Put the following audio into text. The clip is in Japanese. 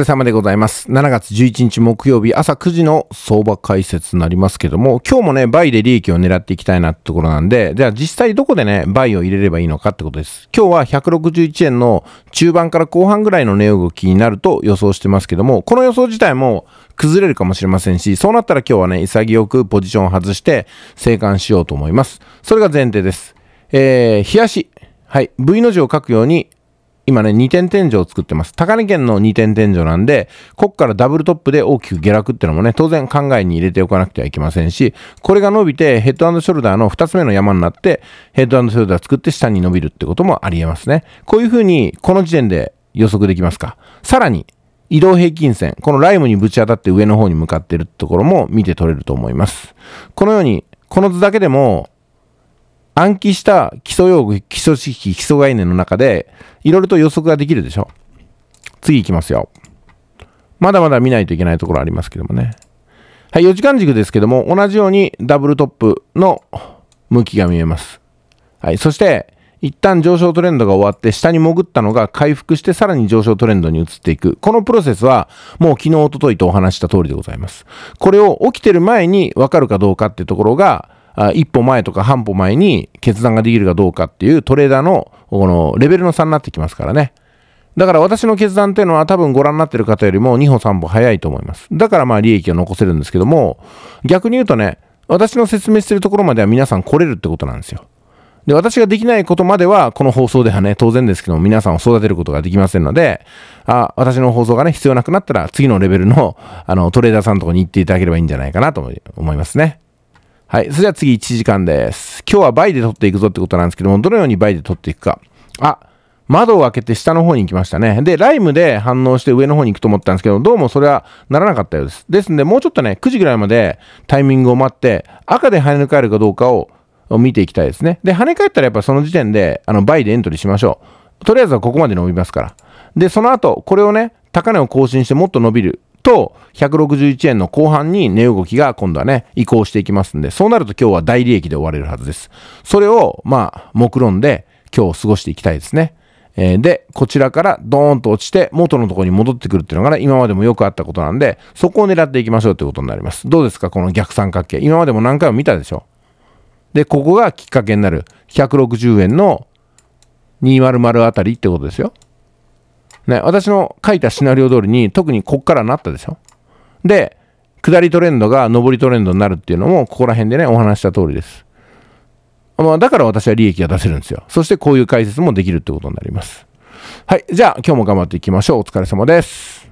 お疲れ様でございます。7月11日木曜日朝9時の相場解説になりますけども、今日もね、倍で利益を狙っていきたいなってところなんで、じゃあ実際どこでね、倍を入れればいいのかってことです。今日は161円の中盤から後半ぐらいの値動きになると予想してますけども、この予想自体も崩れるかもしれませんし、そうなったら今日はね、潔くポジションを外して生還しようと思います。それが前提です。えー、冷やし。はい。V の字を書くように今ね、二点天井を作ってます。高値圏の二点天井なんで、こっからダブルトップで大きく下落ってのもね、当然考えに入れておかなくてはいけませんし、これが伸びてヘッドショルダーの二つ目の山になって、ヘッドショルダー作って下に伸びるってこともあり得ますね。こういうふうに、この時点で予測できますか。さらに、移動平均線、このライムにぶち当たって上の方に向かっているところも見て取れると思います。このように、この図だけでも、暗記した基礎用具、基礎知識、基礎概念の中で、いろいろと予測ができるでしょ。次いきますよ。まだまだ見ないといけないところありますけどもね。はい、4時間軸ですけども、同じようにダブルトップの向きが見えます。はい、そして、一旦上昇トレンドが終わって下に潜ったのが回復してさらに上昇トレンドに移っていく。このプロセスはもう昨日、一昨日とお話した通りでございます。これを起きてる前にわかるかどうかってところが一歩前とか半歩前に決断ができるかどうかっていうトレーダーのこのレベルの差になってきますからね。だから私の決断っていうのは多分ご覧になっている方よりも2歩3歩早いと思います。だからまあ利益を残せるんですけども、逆に言うとね、私の説明しているところまでは皆さん来れるってことなんですよ。で、私ができないことまでは、この放送ではね、当然ですけど皆さんを育てることができませんので、あ、私の放送がね、必要なくなったら、次のレベルの、あの、トレーダーさんのとこに行っていただければいいんじゃないかなと思いますね。はい。それでは次1時間です。今日は倍で取っていくぞってことなんですけども、どのように倍で取っていくか。あ、窓を開けて下の方に行きましたね。で、ライムで反応して上の方に行くと思ったんですけど、どうもそれはならなかったようです。ですんで、もうちょっとね、9時ぐらいまでタイミングを待って、赤で跳ね返るかどうかを見ていきたいですね。で、跳ね返ったらやっぱその時点で、あの、倍でエントリーしましょう。とりあえずはここまで伸びますから。で、その後、これをね、高値を更新してもっと伸びる。と、161円の後半に値動きが今度はね、移行していきますんで、そうなると今日は大利益で終われるはずです。それを、まあ、目論んで今日過ごしていきたいですね。えー、で、こちらからドーンと落ちて元のところに戻ってくるっていうのがね、今までもよくあったことなんで、そこを狙っていきましょうということになります。どうですかこの逆三角形。今までも何回も見たでしょで、ここがきっかけになる160円の200あたりってことですよ。ね、私の書いたシナリオ通りに、特にこっからなったでしょ。で、下りトレンドが上りトレンドになるっていうのも、ここら辺でね、お話した通りです。まあ、だから私は利益が出せるんですよ。そしてこういう解説もできるってことになります。はい。じゃあ、今日も頑張っていきましょう。お疲れ様です。